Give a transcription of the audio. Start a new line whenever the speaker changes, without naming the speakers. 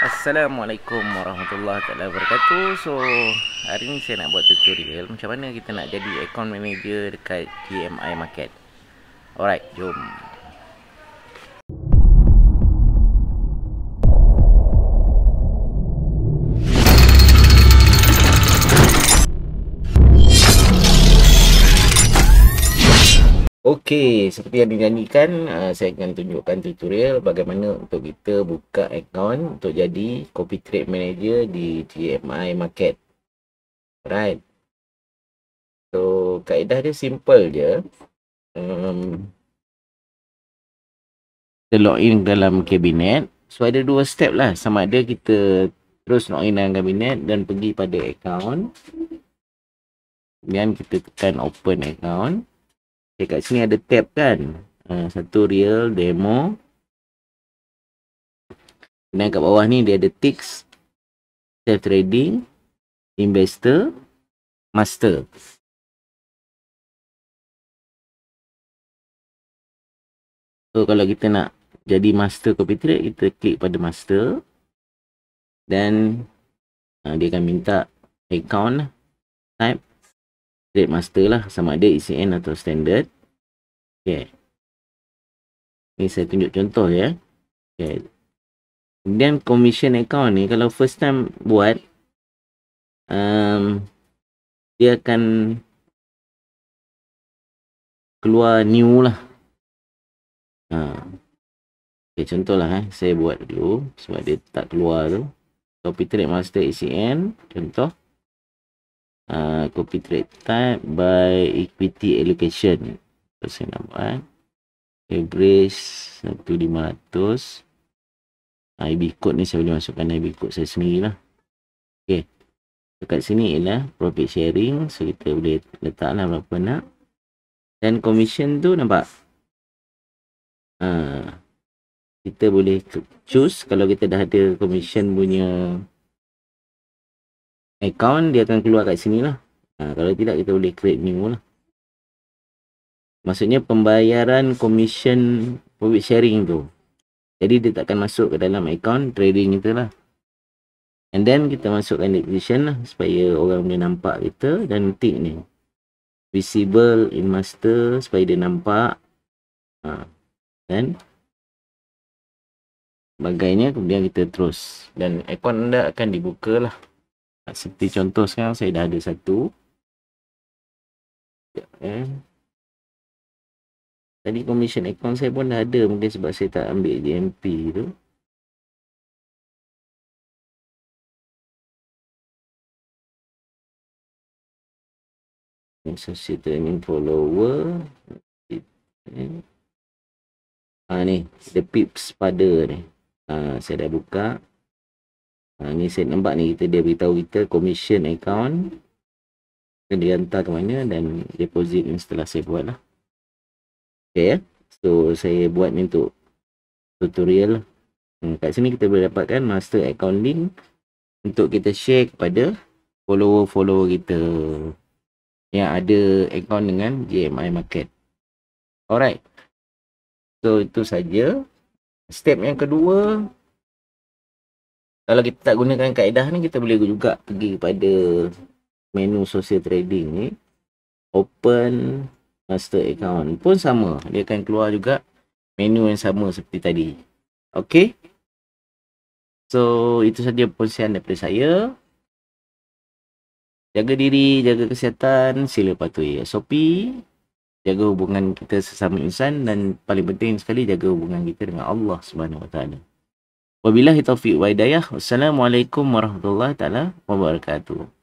Assalamualaikum warahmatullahi wabarakatuh So hari ni saya nak buat tutorial Macam mana kita nak jadi account manager dekat GMI Market Alright jom Okey, seperti yang dinyanyikan, uh, saya akan tunjukkan tutorial bagaimana untuk kita buka account untuk jadi copy trade manager di TMI Market. Right. So, kaedah dia simple je. Um, kita login dalam kabinet. So, ada dua step lah. Sama ada kita terus login dalam kabinet dan pergi pada account. Kemudian kita tekan open account. Okay, kat sini ada tab
kan. Uh, satu real demo. Dan kat bawah ni dia ada ticks. Self trading. Investor. Master. So kalau kita nak jadi master copy trade, kita klik pada master. Dan uh, dia akan minta account lah. type. Trade master lah. Sama ada ECN atau standard. Okay. Ni saya tunjuk contoh ya. Okay. Kemudian commission account ni. Kalau first time buat. Um, dia akan. Keluar new lah. Ha. Okay. Contoh lah. Eh. Saya buat dulu.
Sebab dia tak keluar tu. Copy trade master ECN. Contoh. Uh, copy trade type by equity allocation so, saya nampak eh? average 1500 IB code ni saya boleh masukkan IB code saya sendiri lah. Okay. Dekat sini ialah profit sharing. So, kita boleh letak lah berapa nak. Dan commission tu nampak? Ha. Kita boleh choose kalau
kita dah ada commission punya account dia akan keluar kat
sini lah ha, kalau tidak kita boleh create new lah maksudnya pembayaran commission profit sharing tu jadi dia takkan masuk ke dalam account trading kita lah and then kita masukkan division lah supaya orang boleh nampak kita dan tick ni visible in master supaya dia nampak
ha. dan bagainya kemudian kita terus dan account anda akan dibuka lah seperti contoh sekarang saya dah ada satu. Sekejap ya, eh. Tadi commission account saya pun dah ada mungkin sebab saya tak ambil GMP tu.
Associated admin follower.
Eh. Ah ni, the pips pada ni. Ah saya dah buka. Ha, ni saya nampak ni kita dia beritahu kita commission account kena hantar ke mana dan deposit ni setelah saya buat lah. Okay ya. So saya buat ni untuk tutorial. Hmm, kat sini kita boleh dapatkan master account link untuk kita share kepada follower-follower kita yang ada account dengan JMI Market.
Alright. So itu saja. Step yang kedua,
kalau kita tak gunakan kaedah ni kita boleh juga pergi pada menu social trading ni open master account pun sama dia akan keluar juga menu yang sama seperti tadi okey so itu saja perkongsian daripada saya jaga diri jaga kesihatan sila patuhi SOP jaga hubungan kita sesama insan dan paling penting sekali jaga hubungan kita dengan Allah swt. Wabillahi taufiq wa hidayah. Wassalamualaikum warahmatullahi taala wabarakatuh.